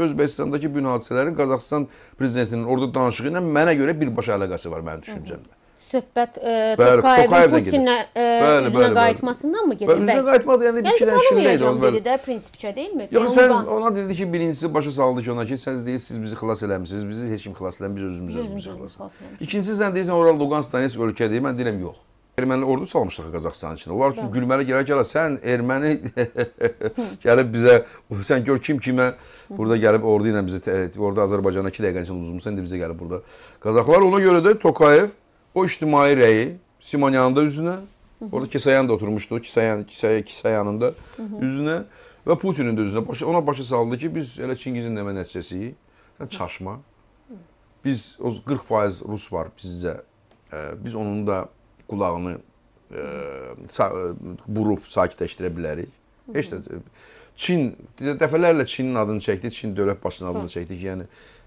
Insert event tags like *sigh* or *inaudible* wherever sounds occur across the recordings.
Özbəkistandakı bu hadisələrin Qazaxıstan prezidentinin orada danışığı ilə mənə görə birbaşa əlaqəsi var mənim düşüncəmdə. Söhbət e, Tokayevin Putinlə e, bəli, üzünə bəli, qayıtmasından bəli. mı gedir? Bəli, üzünə qayıtmadı, yəni bir şeydən şirində idi. Yəni dedi də prinsipçə deyilmi? Yox, sən ona dedi ki, birincisi başa saldı ki, ona ki, sən deyirsiz, siz bizi xilas eləmisiniz, bizi heç kim xilas eləmir, biz özümüz özümüzü xilas edirik. İkincisi sən deyirsən, oral Luqansk Donetsk ölkədir, mən deyirəm yox erməni ordu salmışlar Qazaxıstan içinə. Onlar üçün gülməli gələ-gələ sən erməni *laughs* gəlib bizə sən gör kim kimə burada gəlib ordu ilə bizi orada Azərbaycana 2 dəqiqə üçün uzunmuş, sən də bizə gəlib burada. Qazaxlar ona görə də Tokayev o ictimai rəyi Simonyanın da üzünə, orada Kisayan da oturmuşdu, Kisayan, Kisaya, Kisayanın da üzünə və Putinin də üzünə. Başa, ona başa saldı ki, biz elə Çingizin nəmə nəticəsiyik. Sən hə, çaşma. Biz o 40% rus var bizdə. Biz onun da qulağını e, sa e, burub sakitləşdirə bilərik. Heç də Çin dəfələrlə Çinin adını çəkdi, Çin dövlət başının adını çəkdik. Yəni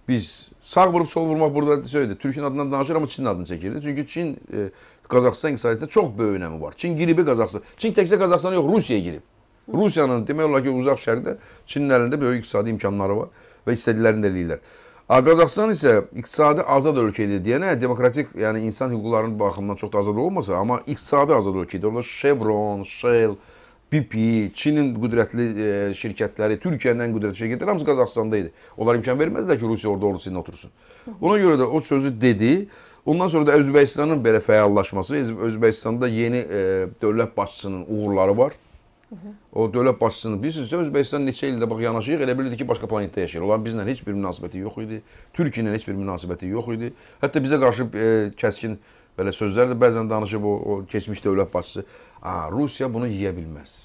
biz sağ vurub sol vurmaq burada söylədi. Türkiyə adından danışır amma Çin adını çəkirdi. Çünki Çin e, Qazaxıstan iqtisadiyyatında çox böyük önəmi var. Çin girib Qazaxıstan. Çin təkcə Qazaxıstana yox, Rusiyaya girib. Rusiyanın demək olar ki, uzaq şərqdə Çinin əlində böyük iqtisadi imkanları var və istədiklərini də eləyirlər. Qazaxıstan isə iqtisadi azad ölkədir deyənə hə, demokratik, yəni insan hüquqlarının baxımından çox da azad olmasa, amma iqtisadi azad ölkədir. Orada Chevron, Shell, BP, Çinin qüdrətli e, şirkətləri, Türkiyənin qüdrətli şirkətləri hamısı Qazaxıstanda idi. Onlar imkan verməzdilər ki, Rusiya orada ordusunda otursun. Ona görə də o sözü dedi. Ondan sonra da Özbəkistanın belə fəallaşması, Özbəkistanda yeni e, dövlət başçısının uğurları var. O dövlət başçısının bilirsiniz, Özbəkistan neçə ildə bax yanaşıyıq, elə bilirdi ki, başqa planetdə yaşayır. Onların bizlə heç bir münasibəti yox idi. Türkiyə ilə heç bir münasibəti yox idi. Hətta bizə qarşı e, kəskin belə sözlər də bəzən danışıb o, o keçmiş dövlət başçısı. A, Rusiya bunu yeyə bilməz.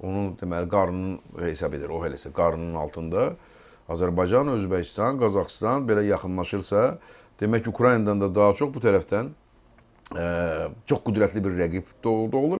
Onun deməli qarnının hesab edir, o eləsə qarnının altında Azərbaycan, Özbəkistan, Qazaxstan belə yaxınlaşırsa, demək Ukraynadan da daha çox bu tərəfdən ə, e, çox qüdrətli bir rəqib doğulur.